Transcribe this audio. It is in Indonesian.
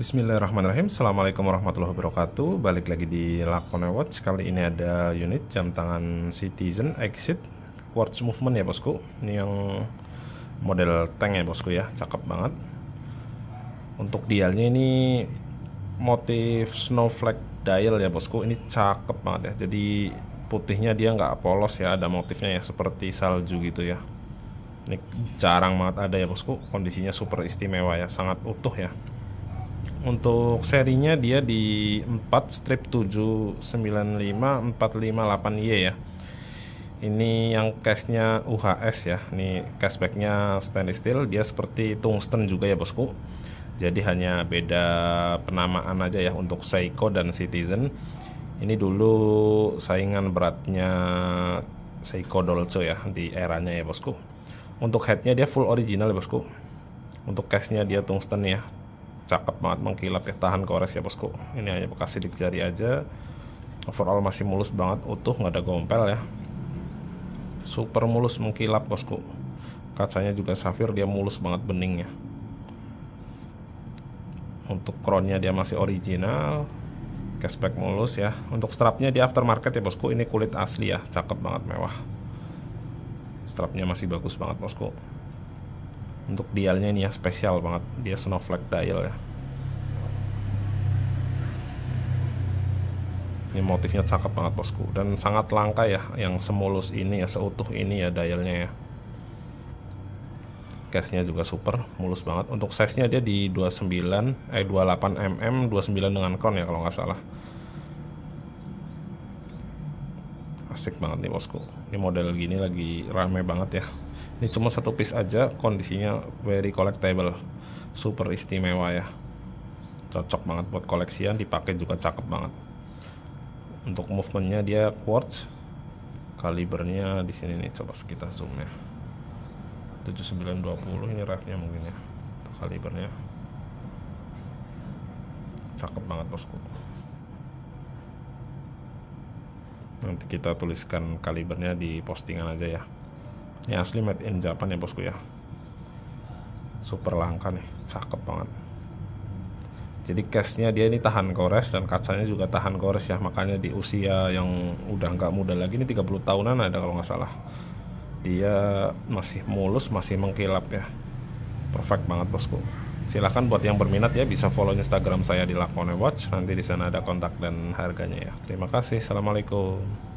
Bismillahirrahmanirrahim Assalamualaikum warahmatullahi wabarakatuh Balik lagi di Lakone Watch Kali ini ada unit jam tangan Citizen Exit Quartz Movement ya bosku Ini yang model tank ya bosku ya Cakep banget Untuk dialnya ini Motif snowflake dial ya bosku Ini cakep banget ya Jadi putihnya dia nggak polos ya Ada motifnya ya seperti salju gitu ya Ini jarang banget ada ya bosku Kondisinya super istimewa ya Sangat utuh ya untuk serinya dia di 4 strip 795 458Y ya. Ini yang cashnya UHS ya. Ini cashbacknya stainless steel. Dia seperti tungsten juga ya bosku. Jadi hanya beda penamaan aja ya untuk Seiko dan Citizen. Ini dulu saingan beratnya Seiko Dolce ya di eranya ya bosku. Untuk headnya dia full original ya bosku. Untuk cashnya dia tungsten ya cakep banget mengkilap ya tahan kores ya bosku ini hanya bekas sidik jari aja overall masih mulus banget utuh nggak ada gompel ya super mulus mengkilap bosku kacanya juga safir dia mulus banget beningnya untuk crownnya dia masih original cashback mulus ya untuk strapnya di aftermarket ya bosku ini kulit asli ya cakep banget mewah strapnya masih bagus banget bosku untuk dialnya ini ya spesial banget dia snowflake dial ya ini motifnya cakep banget bosku dan sangat langka ya yang semulus ini ya seutuh ini ya dialnya ya case-nya juga super mulus banget untuk size-nya dia di 29 eh 28 mm 29 dengan crown ya kalau nggak salah asik banget nih bosku ini model gini lagi rame banget ya ini cuma satu piece aja kondisinya very collectable super istimewa ya cocok banget buat koleksian dipakai juga cakep banget untuk movementnya dia quartz kalibernya di sini nih coba kita zoom ya 7920 ini refnya mungkin ya kalibernya cakep banget bosku nanti kita tuliskan kalibernya di postingan aja ya ini asli made in Japan ya bosku ya super langka nih cakep banget jadi case nya dia ini tahan kores dan kacanya juga tahan kores ya makanya di usia yang udah nggak muda lagi ini 30 tahunan ada kalau nggak salah dia masih mulus masih mengkilap ya perfect banget bosku silahkan buat yang berminat ya bisa follow instagram saya di lakone watch nanti di sana ada kontak dan harganya ya terima kasih assalamualaikum